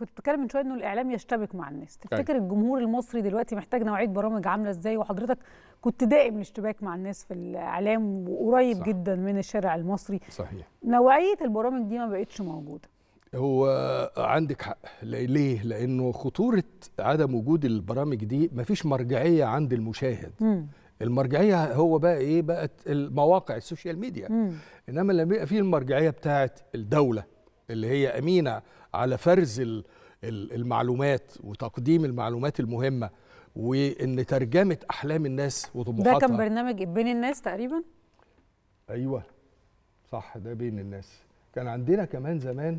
كنت بتكلم من شويه انه الاعلام يشتبك مع الناس أيوة. تفتكر أي. الجمهور المصري دلوقتي محتاج نوعيه برامج عامله ازاي وحضرتك كنت دائم الاشتباك مع الناس في الاعلام وقريب صح. جدا من الشارع المصري صحيح نوعيه البرامج دي ما بقتش موجوده هو عندك حق ليه لانه خطوره عدم وجود البرامج دي مفيش مرجعيه عند المشاهد م. المرجعيه هو بقى ايه بقت المواقع السوشيال ميديا م. انما لما يبقى في المرجعيه بتاعه الدوله اللي هي امينه على فرز المعلومات وتقديم المعلومات المهمه وان ترجمه احلام الناس وطموحاتها ده كان برنامج بين الناس تقريبا ايوه صح ده بين الناس كان عندنا كمان زمان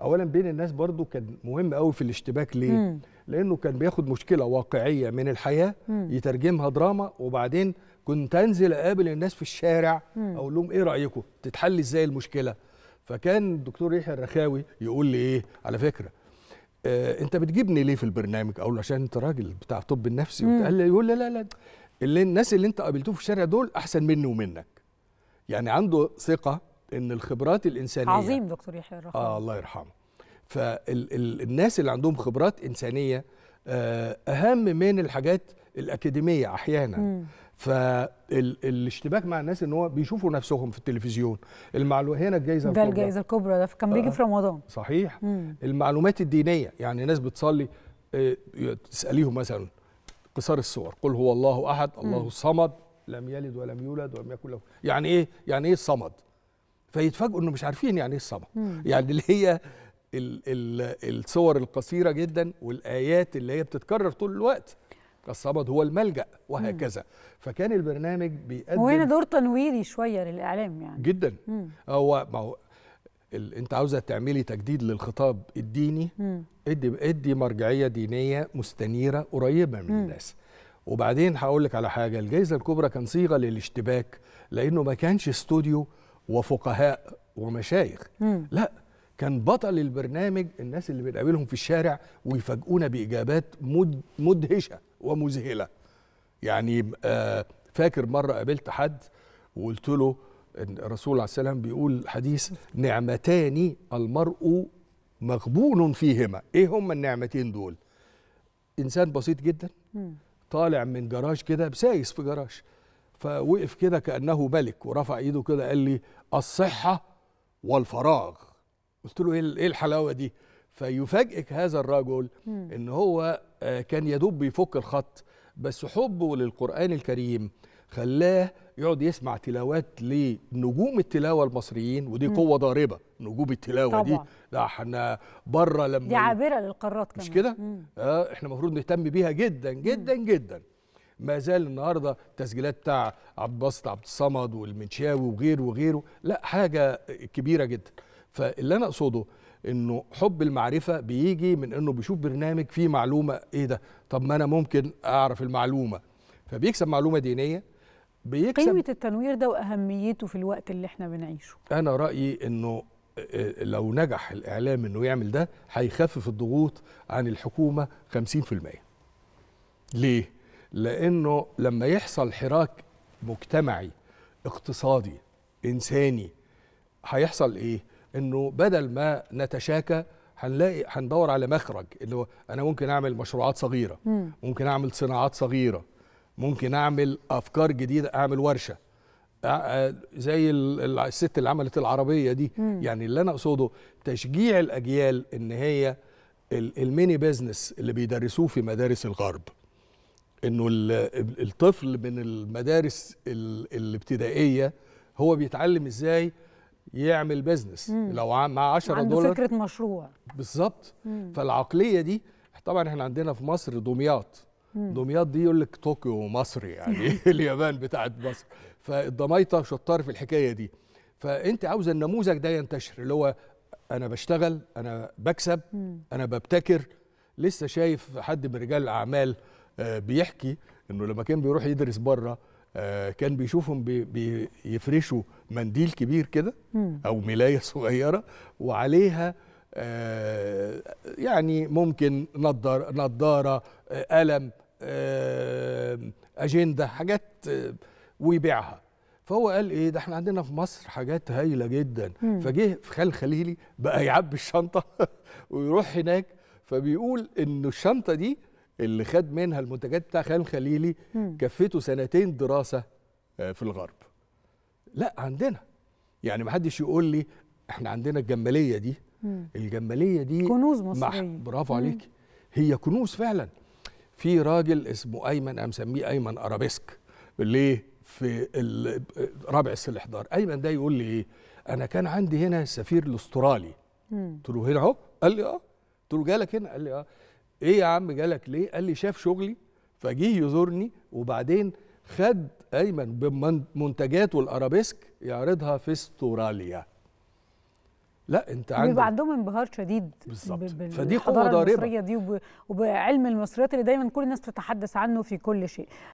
اولا بين الناس برضو كان مهم قوي في الاشتباك ليه مم. لانه كان بياخد مشكله واقعيه من الحياه مم. يترجمها دراما وبعدين كنت انزل اقابل الناس في الشارع مم. اقول لهم ايه رايكم تتحل ازاي المشكله فكان الدكتور يحيى الرخاوي يقول لي ايه على فكره آه انت بتجيبني ليه في البرنامج اقول له عشان انت راجل بتاع الطب النفسي قال لي يقول لي لا لا اللي الناس اللي انت قابلتهم في الشارع دول احسن مني ومنك يعني عنده ثقه ان الخبرات الانسانيه عظيم دكتور يحيى الرخاوي اه الله يرحمه فالناس اللي عندهم خبرات انسانيه آه، اهم من الحاجات الاكاديميه احيانا فالاشتباك مع الناس ان هو بيشوفوا نفسهم في التلفزيون المعلومه هنا الجائزه الكبرى ده الجائزه الكبرى ده كان بيجي آه. في رمضان صحيح مم. المعلومات الدينيه يعني ناس بتصلي آه، تساليهم مثلا قصار الصور قل هو الله احد الله الصمد لم يلد ولم يولد ولم يكن له يعني ايه يعني ايه الصمد فيتفاجئوا انه مش عارفين يعني ايه الصمد مم. يعني اللي هي ال الصور القصيره جدا والايات اللي هي بتتكرر طول الوقت الصمد هو الملجأ وهكذا مم. فكان البرنامج بيقدم وهنا دور تنويري شوية للإعلام يعني جدا مم. هو ما هو ال... انت عاوزه تعملي تجديد للخطاب الديني مم. ادي ادي مرجعيه دينيه مستنيره قريبه من مم. الناس وبعدين هقول لك على حاجه الجائزه الكبرى كان صيغه للاشتباك لانه ما كانش استوديو وفقهاء ومشايخ مم. لا كان بطل البرنامج الناس اللي بنقابلهم في الشارع ويفاجئونا باجابات مدهشه ومذهله يعني آه، فاكر مره قابلت حد وقلت له إن الرسول عليه السلام بيقول حديث نعمتان المرء مغبون فيهما ايه هما النعمتين دول انسان بسيط جدا طالع من جراج كده سايس في جراج فوقف كده كانه ملك ورفع ايده كده قال لي الصحه والفراغ قلت له إيه, ايه الحلاوه دي فيفاجئك هذا الرجل ان هو آه، كان يدوب بيفك الخط بس حبه للقران الكريم خلاه يقعد يسمع تلاوات لنجوم التلاوه المصريين ودي قوه ضاربه نجوم التلاوه طبعا. دي لا احنا بره لما دي عابره للقارات كمان مش كده؟ اه احنا المفروض نهتم بيها جدا جدا مم. جدا ما زال النهارده التسجيلات بتاع عبد الباسط عبد الصمد والمنشاوي وغيره وغيره لا حاجه كبيره جدا فاللي انا اقصده انه حب المعرفه بيجي من انه بيشوف برنامج فيه معلومه ايه ده طب ما انا ممكن اعرف المعلومه فبيكسب معلومه دينيه بيكسب قيمه التنوير ده واهميته في الوقت اللي احنا بنعيشه انا رايي انه آه، آه، لو نجح الاعلام انه يعمل ده هيخفف الضغوط عن الحكومه 50% ليه لانه لما يحصل حراك مجتمعي اقتصادي انساني هيحصل ايه انه بدل ما نتشاكى هنلاقي هندور على مخرج اللي هو انا ممكن اعمل مشروعات صغيره ممكن اعمل صناعات صغيره ممكن اعمل افكار جديده اعمل ورشه زي الست اللي عملت العربيه دي مم. يعني اللي انا اقصده تشجيع الاجيال ان هي الميني بيزنس اللي بيدرسوه في مدارس الغرب انه الطفل من المدارس الابتدائيه هو بيتعلم ازاي يعمل بيزنس لو مع 10 دولار عنده فكره مشروع بالظبط فالعقليه دي طبعا احنا عندنا في مصر دمياط دمياط دي يقول لك طوكيو مصري يعني اليابان بتاعت مصر فالضميطه شطار في الحكايه دي فانت عاوز النموذج ده ينتشر اللي هو انا بشتغل انا بكسب انا ببتكر لسه شايف حد من رجال الاعمال آه، بيحكي انه لما كان بيروح يدرس بره آه، كان بيشوفهم بيفرشوا منديل كبير كده او ملايه صغيره وعليها آه، يعني ممكن نضار نضاره آه، قلم اجنده حاجات ويبيعها فهو قال ايه ده احنا عندنا في مصر حاجات هايله جدا فجه في خال خليلي بقى يعبي الشنطه ويروح هناك فبيقول ان الشنطه دي اللي خد منها المنتجات بتاع خان خليلي كفته سنتين دراسه آه، في الغرب لا عندنا يعني ما حدش يقول لي احنا عندنا الجماليه دي الجماليه دي كنوز مصريه برافو عليك هي كنوز فعلا في راجل اسمه ايمن انا مسميه ايمن ارابيسك ليه في رابع الاحضار 11 ايمن ده يقول لي ايه انا كان عندي هنا سفير الاسترالي قلت له هنا اهو قال لي اه قلت له جالك هنا قال لي اه ايه يا عم جالك ليه قال لي شاف شغلي فجيه يزورني وبعدين خد ايمن بمنتجاته الارابيسك يعرضها في استراليا لا انت يعني عندك بيبقى عندهم انبهار شديد بالظبط فدي قوه ضاربه دي وب... وبعلم المصريات اللي دايما كل الناس تتحدث عنه في كل شيء